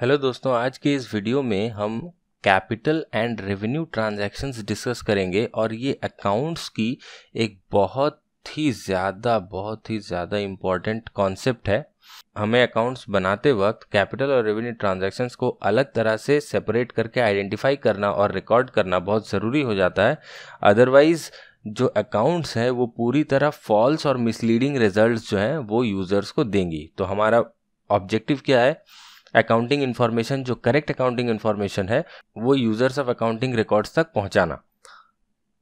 hello दोस्तों आज के इस वीडियो में हम capital and revenue transactions discuss करेंगे और ये अकाउंट्स की एक बहुत ही ज़्यादा बहुत ही ज़्यादा इम्पॉर्टेंट कॉन्सेप्ट है हमें अकाउंट्स बनाते वक्त कैपिटल और रेवेन्यू ट्रांजैक्शंस को अलग तरह से सेपरेट करके आइडेंटिफाई करना और रिकॉर्ड करना बहुत ज़रूरी हो जाता है अदरवाइज़ जो अकाउंट्स हैं वो पूरी तरह फॉल्स और मिसलीडिंग रिजल्ट जो हैं वो यूज़र्स को देंगी तो हमारा ऑब्जेक्टिव क्या है अकाउंटिंग इन्फॉर्मेशन जो करेक्ट अकाउंटिंग इन्फॉर्मेशन है वो यूजर्स ऑफ अकाउंटिंग रिकॉर्ड्स तक पहुंचाना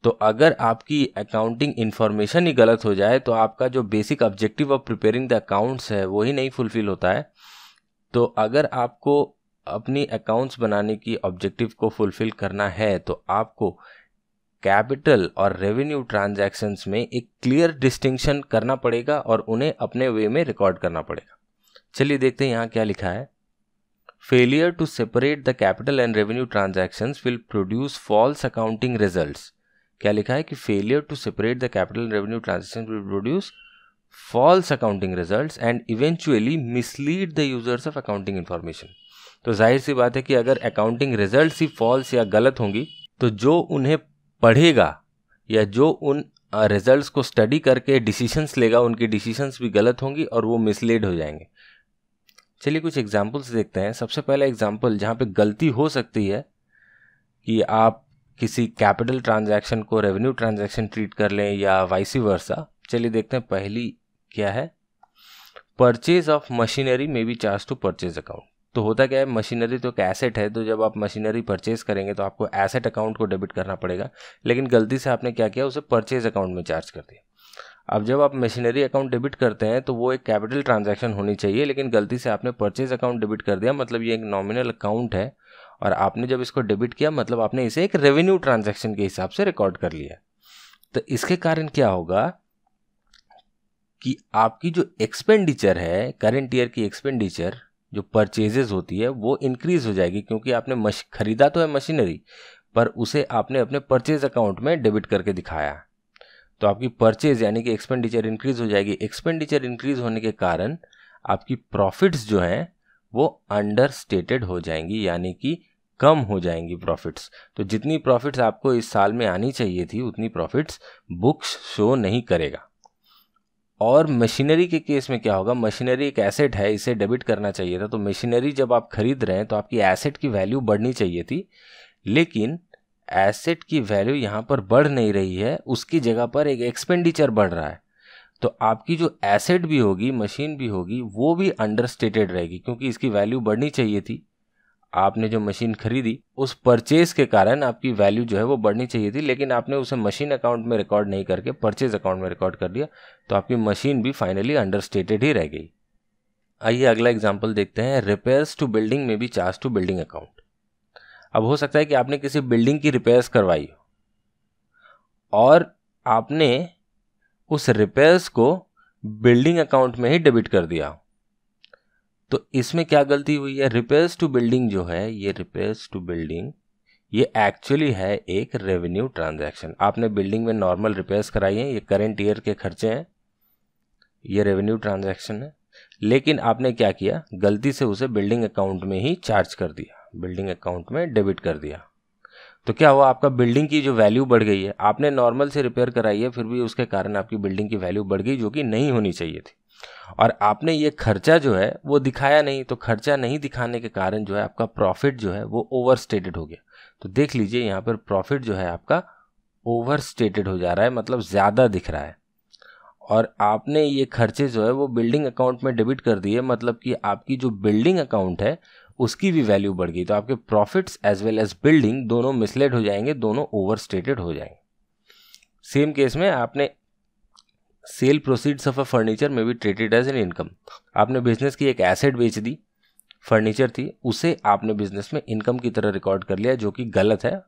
तो अगर आपकी अकाउंटिंग इन्फॉर्मेशन ही गलत हो जाए तो आपका जो basic objective of preparing the accounts है वो ही नहीं फुलफिल होता है तो अगर आपको अपनी अकाउंट्स बनाने की ऑब्जेक्टिव को फुलफिल करना है तो आपको कैपिटल और रेवेन्यू ट्रांजैक्शंस में एक क्लियर डिस्टिंक्शन करना पड़ेगा और उन्हें अपने वे में रिकॉर्ड करना पड़ेगा चलिए देखते हैं यहाँ क्या लिखा है failure to separate the capital and revenue transactions will produce false accounting result क्या लिखा है कि failure to separate the capital and revenue transaction will produce false accounting result and eventually mislead the users of accounting information तो जाहिर सी बात है कि अगर अकाउंटिंग रिजल्ट ही फॉल्स या गलत होंगी तो जो उन्हें पढ़ेगा या जो उन रिजल्ट को स्टडी करके डिसीशंस लेगा उनकी डिसीशंस भी गलत होंगी और वो मिसलीड हो जाएंगे चलिए कुछ एग्जाम्पल्स देखते हैं सबसे पहला एग्जाम्पल जहाँ पे गलती हो सकती है कि आप किसी कैपिटल ट्रांजैक्शन को रेवेन्यू ट्रांजैक्शन ट्रीट कर लें या वाइसी वर्सा चलिए देखते हैं पहली क्या है purchase of machinery may be charge to purchase account तो होता क्या है मशीनरी तो एक एसेट है तो जब आप मशीनरी परचेज करेंगे तो आपको एसेट अकाउंट को डेबिट करना पड़ेगा लेकिन गलती से आपने क्या किया उसे परचेज अकाउंट में चार्ज कर दिया अब जब आप मशीनरी अकाउंट डेबिट करते हैं तो वो एक कैपिटल ट्रांजैक्शन होनी चाहिए लेकिन गलती से आपने परचेज अकाउंट डेबिट कर दिया मतलब ये एक नॉमिनल अकाउंट है और आपने जब इसको डेबिट किया मतलब आपने इसे एक रेवेन्यू ट्रांजैक्शन के हिसाब से रिकॉर्ड कर लिया तो इसके कारण क्या होगा कि आपकी जो एक्सपेंडिचर है करेंट ईयर की एक्सपेंडिचर जो परचेजेज होती है वो इंक्रीज हो जाएगी क्योंकि आपने मश खरीदा तो है मशीनरी पर उसे आपने अपने परचेज अकाउंट में डेबिट करके दिखाया तो आपकी परचेज यानी कि एक्सपेंडिचर इंक्रीज हो जाएगी एक्सपेंडिचर इंक्रीज होने के कारण आपकी प्रॉफिट्स जो हैं वो अंडर स्टेटेड हो जाएंगी यानी कि कम हो जाएंगी प्रॉफिट्स तो जितनी प्रॉफिट्स आपको इस साल में आनी चाहिए थी उतनी प्रॉफिट्स बुक्स शो नहीं करेगा और मशीनरी के केस में क्या होगा मशीनरी एक एसेट है इसे डेबिट करना चाहिए था तो मशीनरी जब आप खरीद रहे हैं तो आपकी एसेट की वैल्यू बढ़नी चाहिए थी लेकिन एसेट की वैल्यू यहाँ पर बढ़ नहीं रही है उसकी जगह पर एक एक्सपेंडिचर बढ़ रहा है तो आपकी जो एसेट भी होगी मशीन भी होगी वो भी अंडरस्टेटेड रहेगी क्योंकि इसकी वैल्यू बढ़नी चाहिए थी आपने जो मशीन खरीदी उस परचेज के कारण आपकी वैल्यू जो है वो बढ़नी चाहिए थी लेकिन आपने उसे मशीन अकाउंट में रिकॉर्ड नहीं करके परचेज अकाउंट में रिकॉर्ड कर दिया तो आपकी मशीन भी फाइनली अंडरस्टेटेड ही रह गई आइए अगला एग्जाम्पल देखते हैं रिपेयर्स टू बिल्डिंग में भी चार्ज टू बिल्डिंग अकाउंट अब हो सकता है कि आपने किसी बिल्डिंग की रिपेयर्स करवाई हो और आपने उस रिपेयर्स को बिल्डिंग अकाउंट में ही डेबिट कर दिया तो इसमें क्या गलती हुई है रिपेयर्स टू बिल्डिंग जो है ये रिपेयर्स टू बिल्डिंग ये एक्चुअली है एक रेवेन्यू ट्रांजैक्शन आपने बिल्डिंग में नॉर्मल रिपेयर्स कराई हैं ये करेंट ईयर के खर्चे हैं ये रेवेन्यू ट्रांजैक्शन है लेकिन आपने क्या किया गलती से उसे बिल्डिंग अकाउंट में ही चार्ज कर दिया बिल्डिंग अकाउंट में डेबिट कर दिया तो क्या हुआ आपका बिल्डिंग की जो वैल्यू बढ़ गई है आपने नॉर्मल से रिपेयर कराई है फिर भी उसके कारण आपकी बिल्डिंग की वैल्यू बढ़ गई जो कि नहीं होनी चाहिए थी और आपने ये खर्चा जो है वो दिखाया नहीं तो खर्चा नहीं दिखाने के कारण जो है आपका प्रॉफिट जो है वो ओवर स्टेटेड हो गया तो देख लीजिए यहाँ पर प्रॉफिट जो है आपका ओवर स्टेटेड हो जा रहा है मतलब ज़्यादा दिख रहा है और आपने ये खर्चे जो है वो बिल्डिंग अकाउंट में डेबिट कर दिए मतलब कि आपकी जो बिल्डिंग अकाउंट है उसकी भी वैल्यू बढ़ गई तो आपके profits as well as building दोनों मिसलेड हो जाएंगे दोनों ओवर स्टेटेड हो जाएंगे सेम केस में आपने sale proceeds of a furniture में भी ट्रेटेड एज एन इनकम आपने बिजनेस की एक एसेट बेच दी फर्नीचर थी उसे आपने बिजनेस में इनकम की तरह रिकॉर्ड कर लिया जो कि गलत है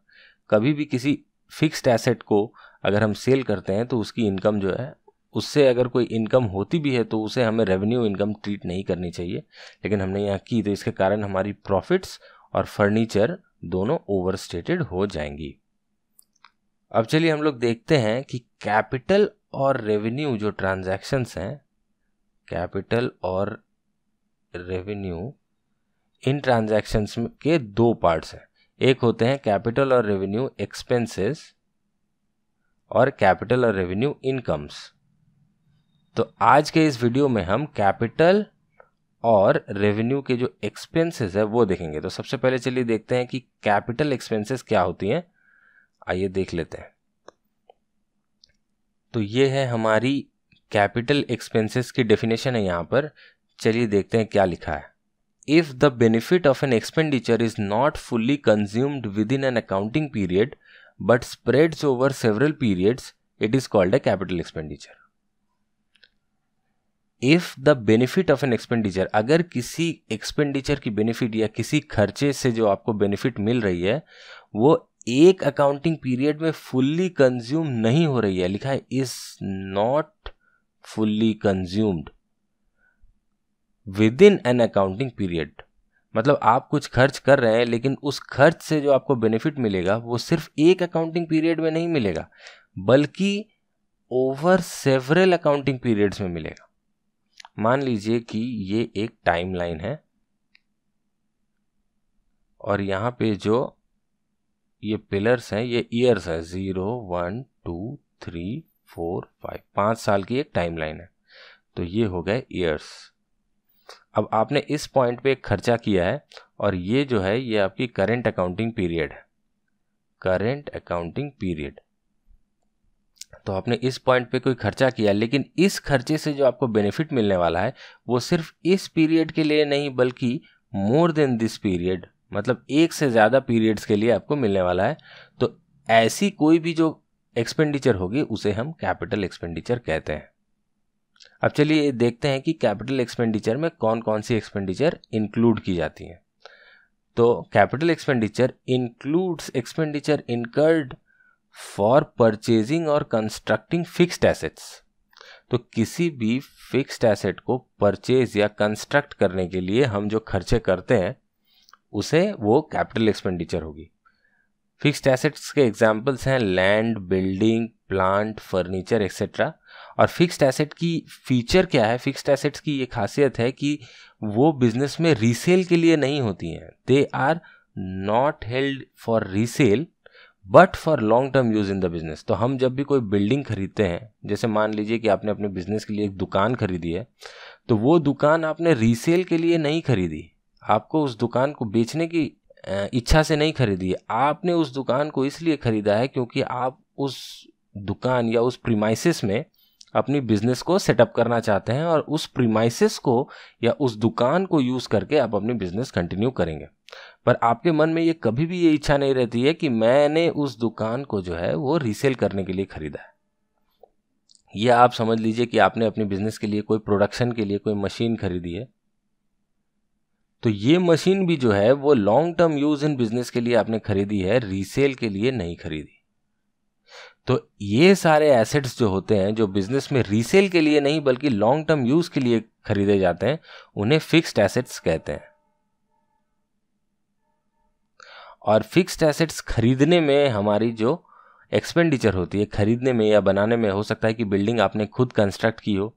कभी भी किसी फिक्स्ड एसेट को अगर हम सेल करते हैं तो उसकी इनकम जो है उससे अगर कोई इनकम होती भी है तो उसे हमें रेवेन्यू इनकम ट्रीट नहीं करनी चाहिए लेकिन हमने यहाँ की तो इसके कारण हमारी प्रॉफिट्स और फर्नीचर दोनों ओवर हो जाएंगी अब चलिए हम लोग देखते हैं कि कैपिटल और रेवेन्यू जो ट्रांजैक्शंस हैं कैपिटल और रेवेन्यू इन ट्रांजैक्शंस के दो पार्ट्स हैं एक होते हैं कैपिटल और रेवेन्यू एक्सपेंसेस और कैपिटल और रेवेन्यू इनकम्स तो आज के इस वीडियो में हम कैपिटल और रेवेन्यू के जो एक्सपेंसेस है वो देखेंगे तो सबसे पहले चलिए देखते हैं कि कैपिटल एक्सपेंसेस क्या होती हैं आइए देख लेते हैं तो ये है हमारी कैपिटल एक्सपेंसेस की डेफिनेशन है यहाँ पर चलिए देखते हैं क्या लिखा है if the benefit of an expenditure is not fully consumed within an accounting period but spreads over several periods it is called a capital expenditure if the benefit of an expenditure अगर किसी expenditure की benefit या किसी खर्चे से जो आपको benefit मिल रही है वो एक अकाउंटिंग पीरियड में फुल्ली कंज्यूम नहीं हो रही है लिखा है is not fully consumed within an accounting period मतलब आप कुछ खर्च कर रहे हैं लेकिन उस खर्च से जो आपको बेनिफिट मिलेगा वो सिर्फ एक अकाउंटिंग पीरियड में नहीं मिलेगा बल्कि ओवर सेवरल अकाउंटिंग पीरियड्स में मिलेगा मान लीजिए कि ये एक टाइमलाइन है और यहाँ पे जो ये पिलर्स हैं ये ईयर्स है zero one two three four five पाँच साल की एक टाइमलाइन है तो ये हो गए ईयर्स अब आपने इस पॉइंट पे खर्चा किया है और ये जो है ये आपकी करेंट अकाउंटिंग पीरियड है करेंट अकाउंटिंग पीरियड तो आपने इस पॉइंट पे कोई खर्चा किया लेकिन इस खर्चे से जो आपको बेनिफिट मिलने वाला है वो सिर्फ इस पीरियड के लिए नहीं बल्कि मोर देन दिस पीरियड मतलब एक से ज़्यादा पीरियड्स के लिए आपको मिलने वाला है तो ऐसी कोई भी जो एक्सपेंडिचर होगी उसे हम कैपिटल एक्सपेंडिचर कहते हैं अब चलिए देखते हैं कि कैपिटल एक्सपेंडिचर में कौन कौन सी एक्सपेंडिचर इंक्लूड की जाती हैं तो capital expenditure includes expenditure incurred for purchasing और कंस्ट्रक्टिंग फिक्स्ड एसेट्स तो किसी भी फिक्स्ड एसेट को परचेज या कंस्ट्रक्ट करने के लिए हम जो खर्चे करते हैं उसे वो कैपिटल एक्सपेंडिचर होगी फिक्स्ड एसेट्स के एग्जाम्पल्स हैं land building plant furniture etcetera और फिक्स्ड एसेट की फीचर क्या है फिक्स्ड एसेट्स की ये खासियत है कि वो बिजनेस में रीसेल के लिए नहीं होती हैं they are not held for resale but for long term use in the business तो हम जब भी कोई बिल्डिंग खरीदते हैं जैसे मान लीजिए कि आपने अपने बिज़नेस के लिए एक दुकान खरीदी है तो वो दुकान आपने रीसेल के लिए नहीं खरीदी आपको उस दुकान को बेचने की इच्छा से नहीं खरीदी आपने उस दुकान को इसलिए खरीदा है क्योंकि आप उस दुकान या उस प्रीमाइसिस में अपनी बिजनेस को सेटअप करना चाहते हैं और उस प्रीमाइसिस को या उस दुकान को यूज़ करके आप अपनी बिजनेस कंटिन्यू करेंगे पर आपके मन में ये कभी भी ये इच्छा नहीं रहती है कि मैंने उस दुकान को जो है वो रीसेल करने के लिए ख़रीदा है यह आप समझ लीजिए कि आपने अपने बिजनेस के लिए कोई प्रोडक्शन के लिए कोई मशीन खरीदी है तो ये मशीन भी जो है वो long term use in business के लिए आपने खरीदी है रीसेल के लिए नहीं खरीदी तो ये सारे एसेट्स जो होते हैं जो बिजनेस में रीसेल के लिए नहीं बल्कि लॉन्ग टर्म यूज के लिए खरीदे जाते हैं उन्हें फिक्स्ड एसेट्स कहते हैं और फिक्स्ड एसेट्स खरीदने में हमारी जो एक्सपेंडिचर होती है खरीदने में या बनाने में हो सकता है कि बिल्डिंग आपने खुद कंस्ट्रक्ट की हो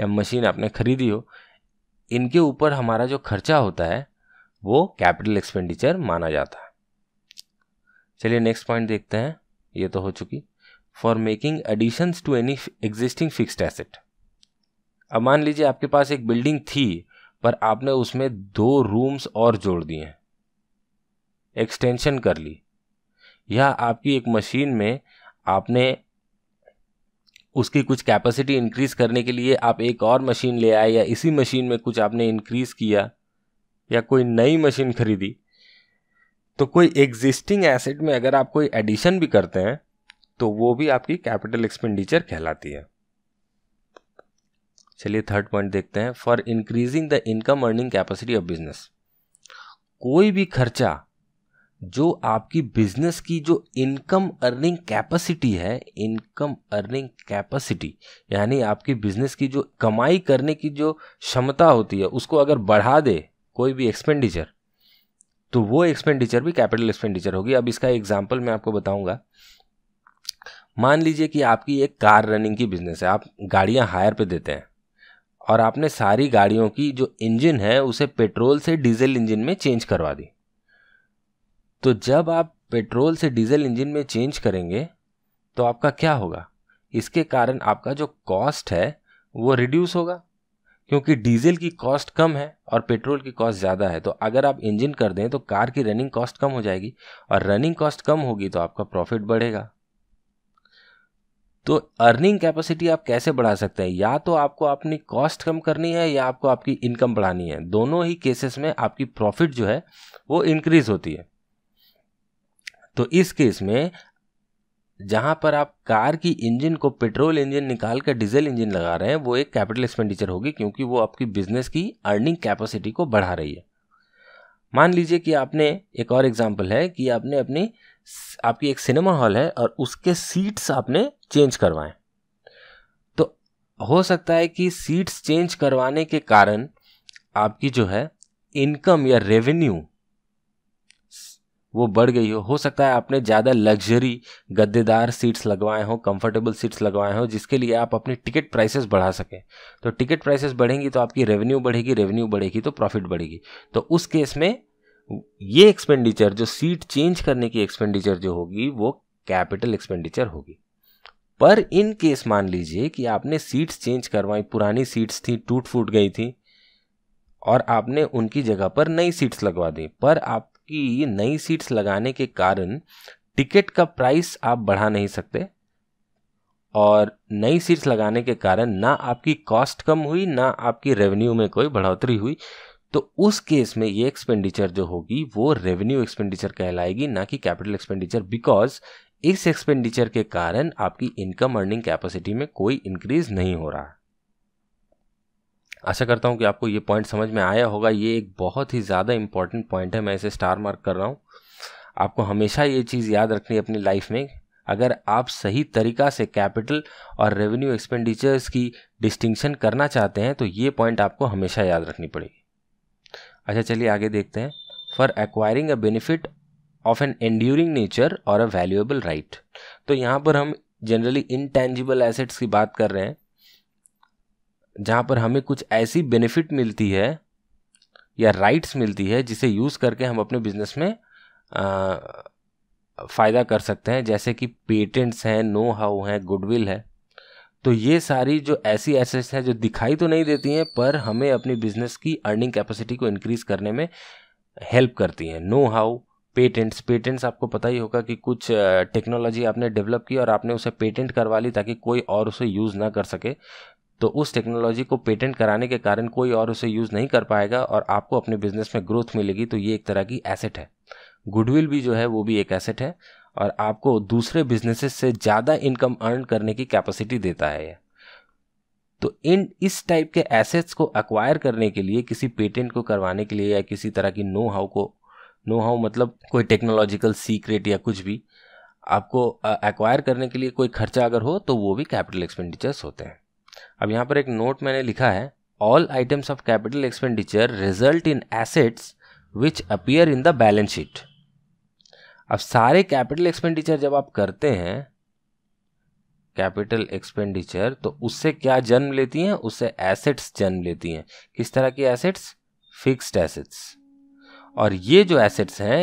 या मशीन आपने खरीदी हो इनके ऊपर हमारा जो खर्चा होता है वो कैपिटल एक्सपेंडिचर माना जाता है चलिए नेक्स्ट पॉइंट देखते हैं ये तो हो चुकी for making additions to any existing fixed asset अब मान लीजिए आपके पास एक बिल्डिंग थी पर आपने उसमें दो रूम्स और जोड़ दिए एक्सटेंशन कर ली या आपकी एक मशीन में आपने उसकी कुछ कैपेसिटी इंक्रीज करने के लिए आप एक और मशीन ले आए या इसी मशीन में कुछ आपने इंक्रीज किया या कोई नई मशीन खरीदी तो कोई एग्जिस्टिंग एसेट में अगर आप कोई एडिशन भी करते हैं तो वो भी आपकी कैपिटल एक्सपेंडिचर कहलाती है चलिए थर्ड पॉइंट देखते हैं for increasing the income earning capacity of business कोई भी खर्चा जो आपकी बिजनेस की जो इनकम अर्निंग कैपेसिटी है इनकम अर्निंग कैपेसिटी यानी आपकी बिजनेस की जो कमाई करने की जो क्षमता होती है उसको अगर बढ़ा दे कोई भी एक्सपेंडिचर तो वो एक्सपेंडिचर भी कैपिटल एक्सपेंडिचर होगी अब इसका एग्जाम्पल मैं आपको बताऊंगा मान लीजिए कि आपकी एक कार रनिंग की बिज़नेस है आप गाड़ियाँ हायर पे देते हैं और आपने सारी गाड़ियों की जो इंजन है उसे पेट्रोल से डीजल इंजन में चेंज करवा दी तो जब आप पेट्रोल से डीजल इंजन में चेंज करेंगे तो आपका क्या होगा इसके कारण आपका जो कॉस्ट है वो रिड्यूस होगा क्योंकि डीजल की कॉस्ट कम है और पेट्रोल की कॉस्ट ज़्यादा है तो अगर आप इंजन कर दें तो कार की रनिंग कॉस्ट कम हो जाएगी और रनिंग कॉस्ट कम होगी तो आपका प्रॉफिट बढ़ेगा तो अर्निंग कैपेसिटी आप कैसे बढ़ा सकते हैं या तो आपको अपनी कॉस्ट कम करनी है या आपको आपकी इनकम बढ़ानी है दोनों ही केसेस में आपकी प्रॉफिट जो है वो इंक्रीज होती है तो इस केस में जहां पर आप कार की इंजन को पेट्रोल इंजन निकाल कर डीजल इंजन लगा रहे हैं वो एक कैपिटल एक्सपेंडिचर होगी क्योंकि वो आपकी बिजनेस की अर्निंग कैपेसिटी को बढ़ा रही है मान लीजिए कि आपने एक और एग्जाम्पल है कि आपने अपनी आपकी एक सिनेमा हॉल है और उसके सीट्स आपने चेंज करवाएं तो हो सकता है कि सीट्स चेंज करवाने के कारण आपकी जो है इनकम या रेवेन्यू वो बढ़ गई हो हो सकता है आपने ज़्यादा लग्जरी गद्देदार सीट्स लगवाए हों कंफर्टेबल सीट्स लगवाए हों जिसके लिए आप अपनी टिकट प्राइसेस बढ़ा सकें तो टिकट प्राइसेस बढ़ेंगी तो आपकी रेवेन्यू बढ़ेगी रेवेन्यू बढ़ेगी तो प्रॉफिट बढ़ेगी तो उस केस में ये एक्सपेंडिचर जो सीट चेंज करने की एक्सपेंडिचर जो होगी वो कैपिटल एक्सपेंडिचर होगी पर इन केस मान लीजिए कि आपने सीट्स चेंज करवाई पुरानी सीट्स थी टूट फूट गई थी और आपने उनकी जगह पर नई सीट्स लगवा दी पर आपकी नई सीट्स लगाने के कारण टिकट का प्राइस आप बढ़ा नहीं सकते और नई सीट्स लगाने के कारण ना आपकी कॉस्ट कम हुई ना आपकी रेवेन्यू में कोई बढ़ोतरी हुई तो उस केस में ये एक्सपेंडिचर जो होगी वो रेवेन्यू एक्सपेंडिचर कहलाएगी ना कि कैपिटल एक्सपेंडिचर बिकॉज इस एक्सपेंडिचर के कारण आपकी इनकम अर्निंग कैपेसिटी में कोई इंक्रीज नहीं हो रहा आशा करता हूं कि आपको ये पॉइंट समझ में आया होगा ये एक बहुत ही ज़्यादा इंपॉर्टेंट पॉइंट है मैं इसे स्टार मार्क कर रहा हूं आपको हमेशा ये चीज़ याद रखनी है अपनी लाइफ में अगर आप सही तरीका से कैपिटल और रेवेन्यू एक्सपेंडिचर्स की डिस्टिंक्शन करना चाहते हैं तो ये पॉइंट आपको हमेशा याद रखनी पड़ेगी अच्छा चलिए आगे देखते हैं for acquiring a benefit of an enduring nature और अ वैल्यूएबल राइट तो यहाँ पर हम जनरली इनटेंजिबल एसेट्स की बात कर रहे हैं जहाँ पर हमें कुछ ऐसी बेनिफिट मिलती है या राइट्स मिलती है जिसे यूज़ करके हम अपने बिजनेस में फ़ायदा कर सकते हैं जैसे कि पेटेंट्स हैं नो हाउ हैं गुडविल है तो ये सारी जो ऐसी एसेट्स हैं जो दिखाई तो नहीं देती हैं पर हमें अपनी बिजनेस की अर्निंग कैपेसिटी को इंक्रीज करने में हेल्प करती हैं नो हाउ पेटेंट्स पेटेंट्स आपको पता ही होगा कि कुछ टेक्नोलॉजी आपने डेवलप की और आपने उसे पेटेंट करवा ली ताकि कोई और उसे यूज़ ना कर सके तो उस टेक्नोलॉजी को पेटेंट कराने के कारण कोई और उसे यूज़ नहीं कर पाएगा और आपको अपने बिजनेस में ग्रोथ मिलेगी तो ये एक तरह की एसेट है गुडविल भी जो है वो भी एक एसेट है और आपको दूसरे बिजनेसेस से ज़्यादा इनकम अर्न करने की कैपेसिटी देता है तो इन इस टाइप के एसेट्स को एक्वायर करने के लिए किसी पेटेंट को करवाने के लिए या किसी तरह की नो हाउ को नो हाउ मतलब कोई टेक्नोलॉजिकल सीक्रेट या कुछ भी आपको एक्वायर करने के लिए कोई खर्चा अगर हो तो वो भी कैपिटल एक्सपेंडिचर्स होते हैं अब यहाँ पर एक नोट मैंने लिखा है all items of capital expenditure result in assets which appear in the balance sheet अब सारे कैपिटल एक्सपेंडिचर जब आप करते हैं कैपिटल एक्सपेंडिचर तो उससे क्या जन्म लेती हैं उससे एसेट्स जन्म लेती हैं किस तरह की एसेट्स फिक्स्ड एसेट्स और ये जो एसेट्स हैं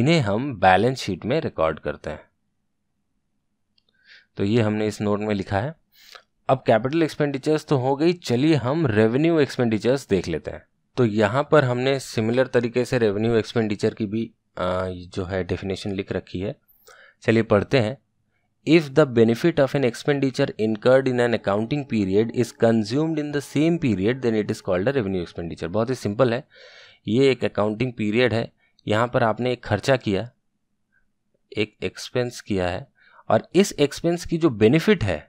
इन्हें हम बैलेंस शीट में रिकॉर्ड करते हैं तो ये हमने इस नोट में लिखा है अब कैपिटल एक्सपेंडिचर्स तो हो गई चलिए हम रेवेन्यू एक्सपेंडिचर्स देख लेते हैं तो यहां पर हमने सिमिलर तरीके से रेवेन्यू एक्सपेंडिचर की भी जो है डेफिनेशन लिख रखी है चलिए पढ़ते हैं if the benefit of an expenditure incurred in an accounting period is consumed in the same period then it is called a revenue expenditure बहुत ही सिंपल है ये एक अकाउंटिंग पीरियड है यहाँ पर आपने एक खर्चा किया एक एक्सपेंस किया है और इस एक्सपेंस की जो बेनिफिट है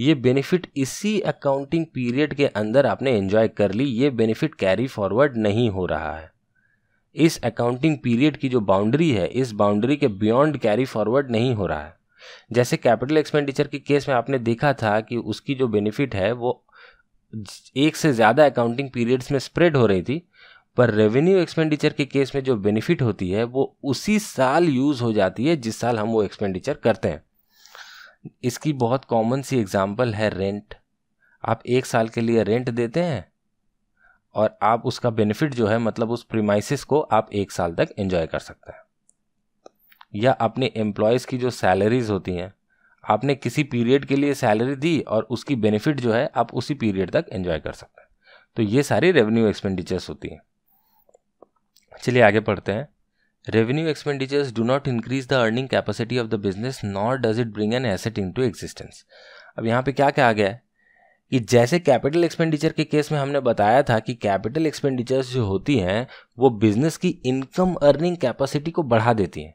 ये बेनिफिट इसी अकाउंटिंग पीरियड के अंदर आपने एंजॉय कर ली ये बेनिफिट कैरी फॉरवर्ड नहीं हो रहा है इस अकाउंटिंग पीरियड की जो बाउंड्री है इस बाउंड्री के बियॉन्ड कैरी फॉरवर्ड नहीं हो रहा है जैसे कैपिटल एक्सपेंडिचर के केस में आपने देखा था कि उसकी जो बेनिफिट है वो एक से ज़्यादा अकाउंटिंग पीरियड्स में स्प्रेड हो रही थी पर रेवेन्यू एक्सपेंडिचर के केस में जो बेनिफिट होती है वो उसी साल यूज़ हो जाती है जिस साल हम वो एक्सपेंडिचर करते हैं इसकी बहुत कॉमन सी एग्जाम्पल है रेंट आप एक साल के लिए रेंट देते हैं और आप उसका बेनिफिट जो है मतलब उस प्रीमाइसिस को आप एक साल तक एंजॉय कर सकते हैं या अपने एम्प्लॉयज़ की जो सैलरीज होती हैं आपने किसी पीरियड के लिए सैलरी दी और उसकी बेनिफिट जो है आप उसी पीरियड तक एंजॉय कर सकते हैं तो ये सारी रेवेन्यू एक्सपेंडिचर्स होती हैं चलिए आगे पढ़ते हैं revenue expenditures do not increase the earning capacity of the business not does it bring an asset into existence अब यहाँ पे क्या कहा गया है कि जैसे कैपिटल एक्सपेंडिचर के केस में हमने बताया था कि कैपिटल एक्सपेंडिचर जो होती हैं वो बिजनेस की इनकम अर्निंग कैपेसिटी को बढ़ा देती हैं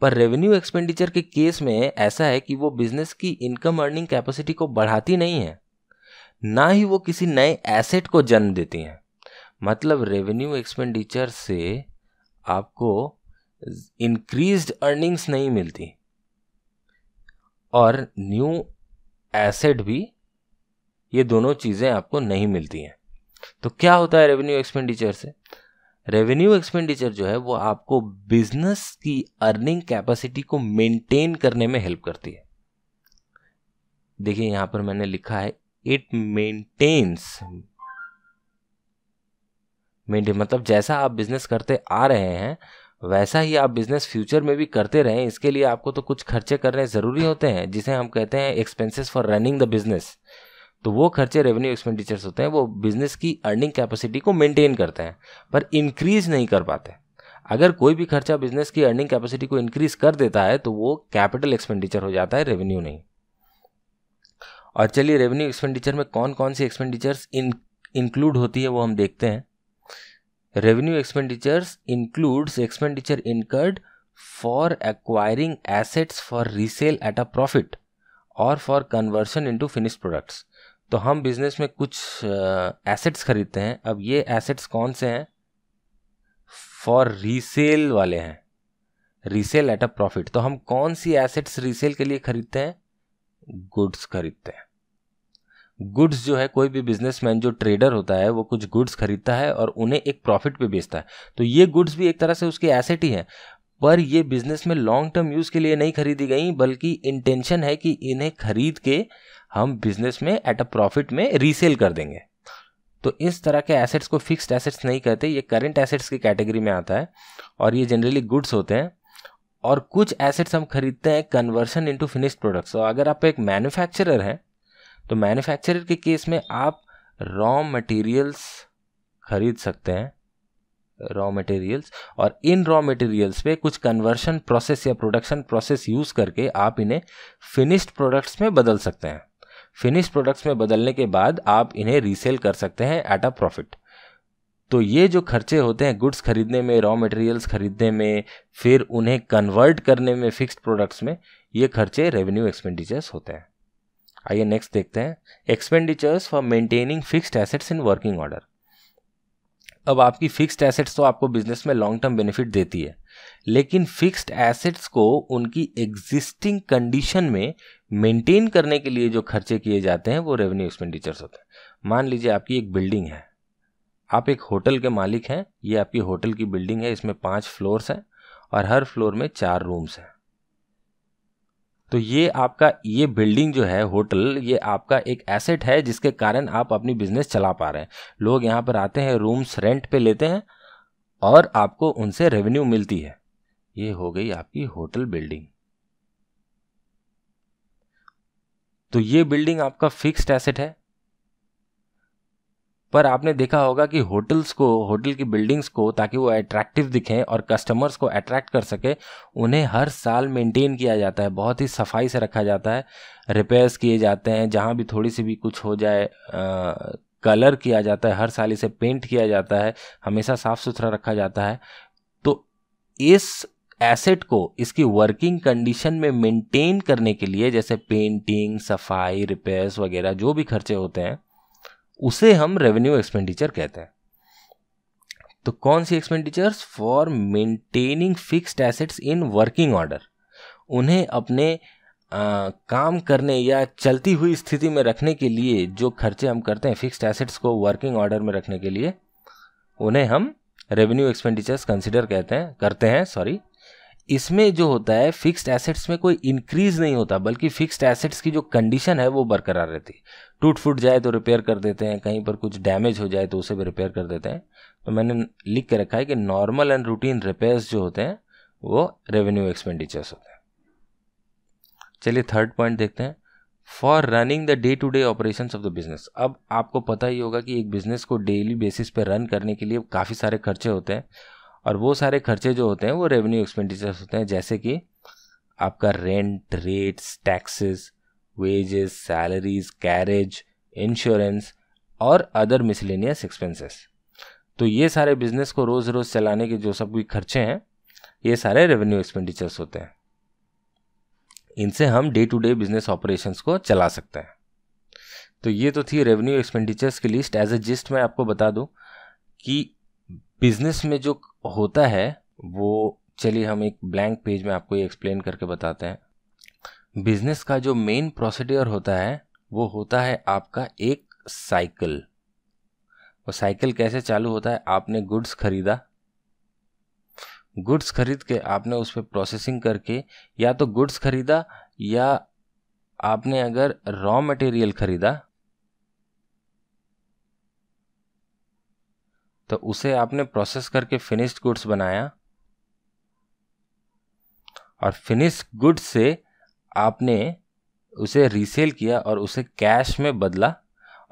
पर रेवेन्यू एक्सपेंडिचर के केस में ऐसा है कि वो बिजनेस की इनकम अर्निंग कैपेसिटी को बढ़ाती नहीं है ना ही वो किसी नए एसेट को जन्म देती हैं मतलब रेवेन्यू एक्सपेंडिचर से आपको इंक्रीज्ड अर्निंग्स नहीं मिलती और न्यू एसेट भी ये दोनों चीज़ें आपको नहीं मिलती हैं तो क्या होता है रेवेन्यू एक्सपेंडिचर से रेवेन्यू एक्सपेंडिचर जो है वो आपको बिजनेस की अर्निंग कैपेसिटी को मेंटेन करने में हेल्प करती है देखिए यहां पर मैंने लिखा है इट मेंटेन्स मेंटेन मतलब जैसा आप बिजनेस करते आ रहे हैं वैसा ही आप बिजनेस फ्यूचर में भी करते रहें इसके लिए आपको तो कुछ खर्चे करने ज़रूरी होते हैं जिसे हम कहते हैं expenses for running the business तो वो खर्चे रेवेन्यू एक्सपेंडिचर्स होते हैं वो बिजनेस की अर्निंग कैपेसिटी को मेंटेन करते हैं पर इंक्रीज नहीं कर पाते अगर कोई भी खर्चा बिजनेस की अर्निंग कैपेसिटी को इंक्रीज कर देता है तो वो कैपिटल एक्सपेंडिचर हो जाता है रेवेन्यू नहीं और चलिए रेवेन्यू एक्सपेंडिचर में कौन कौन सी एक्सपेंडिचर्स इन इंक्लूड होती है वो हम देखते हैं revenue expenditures includes expenditure incurred for acquiring assets for resale at a profit और for conversion into finish products तो हम बिजनेस में कुछ एसेट्स खरीदते हैं अब ये एसेट्स कौन से हैं फॉर रीसेल वाले हैं रीसेल एट अ प्रॉफिट तो हम कौन सी एसेट्स रीसेल के लिए खरीदते हैं गुड्स खरीदते हैं गुड्स जो है कोई भी बिजनेसमैन जो ट्रेडर होता है वो कुछ गुड्स खरीदता है और उन्हें एक प्रॉफिट पे बेचता है तो ये गुड्स भी एक तरह से उसके एसेट ही है पर ये बिजनेस में लॉन्ग टर्म यूज़ के लिए नहीं खरीदी गई बल्कि इंटेंशन है कि इन्हें खरीद के हम बिजनेस में एट अ प्रॉफिट में रीसेल कर देंगे तो इस तरह के एसेट्स को फिक्स्ड एसेट्स नहीं कहते ये करंट एसेट्स की कैटेगरी में आता है और ये जनरली गुड्स होते हैं और कुछ एसेट्स हम खरीदते हैं कन्वर्शन इनटू फिनिश्ड प्रोडक्ट्स तो अगर आप एक मैन्युफैक्चरर हैं तो मैन्युफैक्चरर के केस में आप रॉ मटेरियल्स खरीद सकते हैं रॉ मटेरियल्स और इन रॉ मटेरियल्स पे कुछ कन्वर्शन प्रोसेस या प्रोडक्शन प्रोसेस यूज़ करके आप इन्हें फिनिश्ड प्रोडक्ट्स में बदल सकते हैं फिनिश प्रोडक्ट्स में बदलने के बाद आप इन्हें रीसेल कर सकते हैं एट अ प्रॉफिट तो ये जो खर्चे होते हैं गुड्स खरीदने में रॉ मटेरियल्स खरीदने में फिर उन्हें कन्वर्ट करने में फिक्स्ड प्रोडक्ट्स में ये खर्चे रेवेन्यू एक्सपेंडिचर्स होते हैं आइए नेक्स्ट देखते हैं expenditures for maintaining fixed assets in working order अब आपकी फिक्स्ड एसेट्स तो आपको बिजनेस में लॉन्ग टर्म बेनिफिट देती है लेकिन फिक्स्ड एसेट्स को उनकी एग्जिस्टिंग कंडीशन में मेंटेन करने के लिए जो खर्चे किए जाते हैं वो रेवेन्यू एक्सपेंडिचर्स होते हैं मान लीजिए आपकी एक बिल्डिंग है आप एक होटल के मालिक हैं ये आपकी होटल की बिल्डिंग है इसमें पाँच फ्लोर्स हैं और हर फ्लोर में चार रूम्स हैं तो ये आपका ये बिल्डिंग जो है होटल ये आपका एक एसेट है जिसके कारण आप अपनी बिजनेस चला पा रहे हैं लोग यहाँ पर आते हैं रूम्स रेंट पे लेते हैं और आपको उनसे रेवेन्यू मिलती है ये हो गई आपकी होटल बिल्डिंग तो ये बिल्डिंग आपका फिक्स्ड एसेट है पर आपने देखा होगा कि होटल्स को होटल की बिल्डिंग्स को ताकि वो अट्रैक्टिव दिखें और कस्टमर्स को अट्रैक्ट कर सके उन्हें हर साल मेंटेन किया जाता है बहुत ही सफाई से रखा जाता है रिपेयर्स किए जाते हैं जहाँ भी थोड़ी सी भी कुछ हो जाए आ, कलर किया जाता है हर साल इसे पेंट किया जाता है हमेशा साफ़ सुथरा रखा जाता है तो इस एसेट को इसकी वर्किंग कंडीशन में मेंटेन करने के लिए जैसे पेंटिंग सफाई रिपेयर्स वगैरह जो भी खर्चे होते हैं उसे हम रेवेन्यू एक्सपेंडिचर कहते हैं तो कौन सी expenditures for maintaining fixed assets in working order उन्हें अपने आ, काम करने या चलती हुई स्थिति में रखने के लिए जो खर्चे हम करते हैं फिक्स्ड एसेट्स को वर्किंग ऑर्डर में रखने के लिए उन्हें हम रेवेन्यू एक्सपेंडिचर्स कंसिडर कहते हैं करते हैं सॉरी इसमें जो होता है फिक्स्ड एसेट्स में कोई इंक्रीज नहीं होता बल्कि फिक्स्ड एसेट्स की जो कंडीशन है वो बरकरार रहती है टूट फूट जाए तो रिपेयर कर देते हैं कहीं पर कुछ डैमेज हो जाए तो उसे भी रिपेयर कर देते हैं तो मैंने लिख के रखा है कि नॉर्मल एंड रूटीन रिपेयर्स जो होते हैं वो रेवेन्यू एक्सपेंडिचर्स होते हैं चलिए थर्ड पॉइंट देखते हैं for running the day to day operation of the business अब आपको पता ही होगा कि एक बिजनेस को डेली बेसिस पर रन करने के लिए काफ़ी सारे खर्चे होते हैं और वो सारे खर्चे जो होते हैं वो रेवेन्यू एक्सपेंडिचर्स होते हैं जैसे कि आपका rent rates taxes wages, salaries, carriage, insurance और अदर मिसलिनियस एक्सपेंसेस तो ये सारे बिजनेस को रोज़ रोज़ चलाने के जो सब भी खर्चे हैं ये सारे रेवेन्यू एक्सपेंडिचर्स होते हैं इनसे हम day to day business operations को चला सकते हैं तो ये तो थी रेवेन्यू एक्सपेंडिचर्स की लिस्ट एज ए जिस्ट मैं आपको बता दूं कि बिजनेस में जो होता है वो चलिए हम एक ब्लैंक पेज में आपको ये एक्सप्लेन करके बताते हैं बिजनेस का जो मेन प्रोसीडियर होता है वो होता है आपका एक साइकिल वो साइकिल कैसे चालू होता है आपने गुड्स खरीदा गुड्स खरीद के आपने उस पर प्रोसेसिंग करके या तो गुड्स खरीदा या आपने अगर रॉ मटेरियल खरीदा तो उसे आपने प्रोसेस करके फिनिश्ड गुड्स बनाया और फिनिश गुड्स से आपने उसे रीसेल किया और उसे कैश में बदला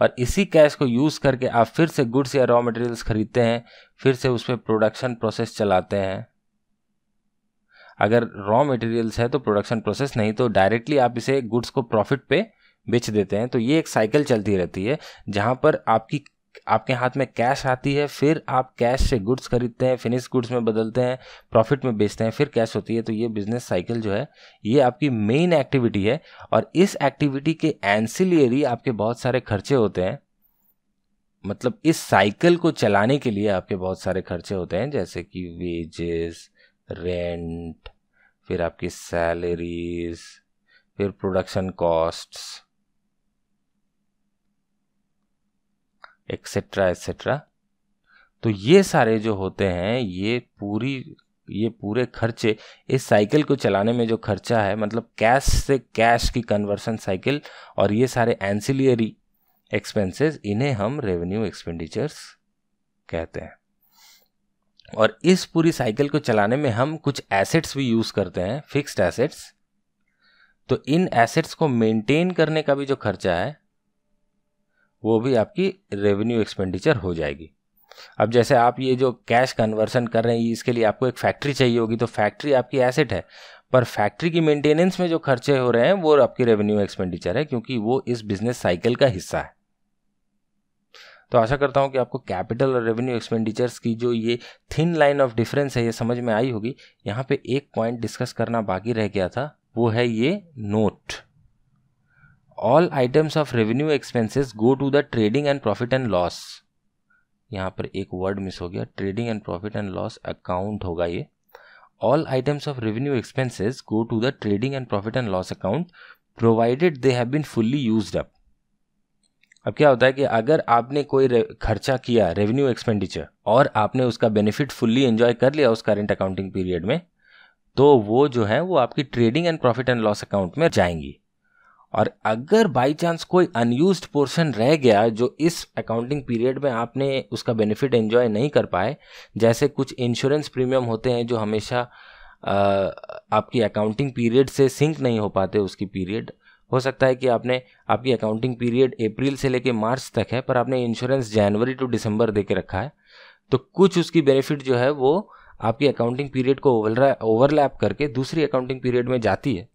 और इसी कैश को यूज़ करके आप फिर से गुड्स या रॉ मटेरियल्स खरीदते हैं फिर से उस पर प्रोडक्शन प्रोसेस चलाते हैं अगर रॉ मटेरियल्स है तो प्रोडक्शन प्रोसेस नहीं तो डायरेक्टली आप इसे गुड्स को प्रॉफिट पे बेच देते हैं तो ये एक साइकिल चलती रहती है जहाँ पर आपकी आपके हाथ में कैश आती है फिर आप कैश से गुड्स खरीदते हैं फिनिश गुड्स में बदलते हैं प्रॉफिट में बेचते हैं फिर कैश होती है तो ये बिजनेस साइकिल जो है ये आपकी मेन एक्टिविटी है और इस एक्टिविटी के एंसिलियरी आपके बहुत सारे खर्चे होते हैं मतलब इस साइकिल को चलाने के लिए आपके बहुत सारे खर्चे होते हैं जैसे कि वेजेस रेंट फिर आपकी सैलरीज फिर प्रोडक्शन कॉस्ट्स एक्सेट्रा एक्सेट्रा तो ये सारे जो होते हैं ये पूरी ये पूरे खर्चे इस साइकिल को चलाने में जो खर्चा है मतलब कैश से कैश की कन्वर्सन साइकिल और ये सारे एंसिलियरी एक्सपेंसेस इन्हें हम रेवेन्यू एक्सपेंडिचर्स कहते हैं और इस पूरी साइकिल को चलाने में हम कुछ एसेट्स भी यूज़ करते हैं फिक्स्ड एसेट्स तो इन एसेट्स को मेंटेन करने का भी जो खर्चा है वो भी आपकी रेवेन्यू एक्सपेंडिचर हो जाएगी अब जैसे आप ये जो कैश कन्वर्सन कर रहे हैं इसके लिए आपको एक फैक्ट्री चाहिए होगी तो फैक्ट्री आपकी एसेट है पर फैक्ट्री की मेंटेनेंस में जो खर्चे हो रहे हैं वो आपकी रेवेन्यू एक्सपेंडिचर है क्योंकि वो इस बिजनेस साइकिल का हिस्सा है तो आशा करता हूँ कि आपको कैपिटल और रेवेन्यू एक्सपेंडिचर्स की जो ये थिन लाइन ऑफ डिफरेंस है ये समझ में आई होगी यहाँ पे एक पॉइंट डिस्कस करना बाकी रह गया था वो है ये note all items of revenue expenses go to the trading and profit and loss यहाँ पर एक वर्ड मिस हो गया trading and profit and loss account होगा ये all items of revenue expenses go to the trading and profit and loss account provided they have been fully use up अब क्या होता है कि अगर आपने कोई खर्चा किया रेवेन्यू एक्सपेंडिचर और आपने उसका बेनिफिट फुल्ली एंजॉय कर लिया उस करेंट अकाउंटिंग पीरियड में तो वो जो है वो आपकी trading and profit and loss account में जाएंगी और अगर बाई चांस कोई अनयूज पोर्शन रह गया जो इस अकाउंटिंग पीरियड में आपने उसका बेनिफिट एंजॉय नहीं कर पाए जैसे कुछ इंश्योरेंस प्रीमियम होते हैं जो हमेशा आ, आपकी अकाउंटिंग पीरियड से सिंक नहीं हो पाते उसकी पीरियड हो सकता है कि आपने आपकी अकाउंटिंग पीरियड अप्रैल से लेकर मार्च तक है पर आपने इंश्योरेंस जनवरी टू दिसंबर दे के रखा है तो कुछ उसकी बेनिफिट जो है वो आपकी अकाउंटिंग पीरियड को ओवरलैप करके दूसरी अकाउंटिंग पीरियड में जाती है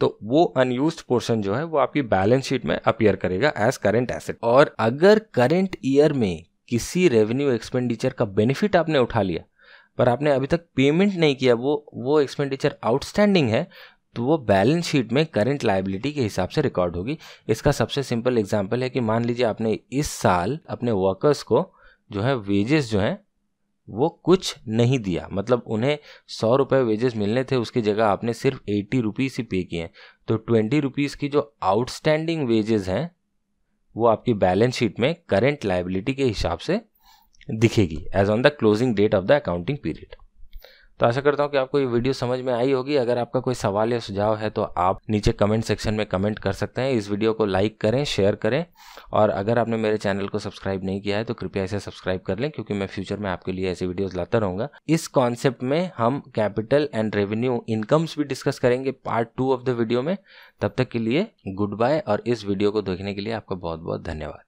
तो वो अनयूज पोर्शन जो है वो आपकी बैलेंस शीट में अपियर करेगा एज करेंट एसेट और अगर करेंट ईयर में किसी रेवेन्यू एक्सपेंडिचर का बेनिफिट आपने उठा लिया पर आपने अभी तक पेमेंट नहीं किया वो वो एक्सपेंडिचर आउटस्टैंडिंग है तो वो बैलेंस शीट में करंट लाइबिलिटी के हिसाब से रिकॉर्ड होगी इसका सबसे सिंपल एग्जाम्पल है कि मान लीजिए आपने इस साल अपने वर्कर्स को जो है वेजेस जो हैं वो कुछ नहीं दिया मतलब उन्हें सौ रुपये वेजेस मिलने थे उसकी जगह आपने सिर्फ एट्टी रुपीज़ ही पे किए हैं तो ट्वेंटी रुपीज़ की जो आउटस्टैंडिंग वेजेस हैं वो आपकी बैलेंस शीट में करेंट लाइबिलिटी के हिसाब से दिखेगी as on the closing date of the accounting period तो आशा करता हूँ कि आपको ये वीडियो समझ में आई होगी अगर आपका कोई सवाल या सुझाव है तो आप नीचे कमेंट सेक्शन में कमेंट कर सकते हैं इस वीडियो को लाइक करें शेयर करें और अगर आपने मेरे चैनल को सब्सक्राइब नहीं किया है तो कृपया इसे सब्सक्राइब कर लें क्योंकि मैं फ्यूचर में आपके लिए ऐसे वीडियोज लाता रहूंगा इस कॉन्सेप्ट में हम कैपिटल एंड रेवेन्यू इनकम्स भी डिस्कस करेंगे part two of the video में तब तक के लिए गुड बाय और इस वीडियो को देखने के लिए आपका बहुत बहुत धन्यवाद